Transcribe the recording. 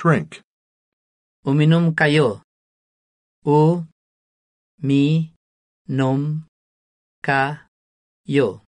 drink. Uminum kayo. U mi nom ka yo.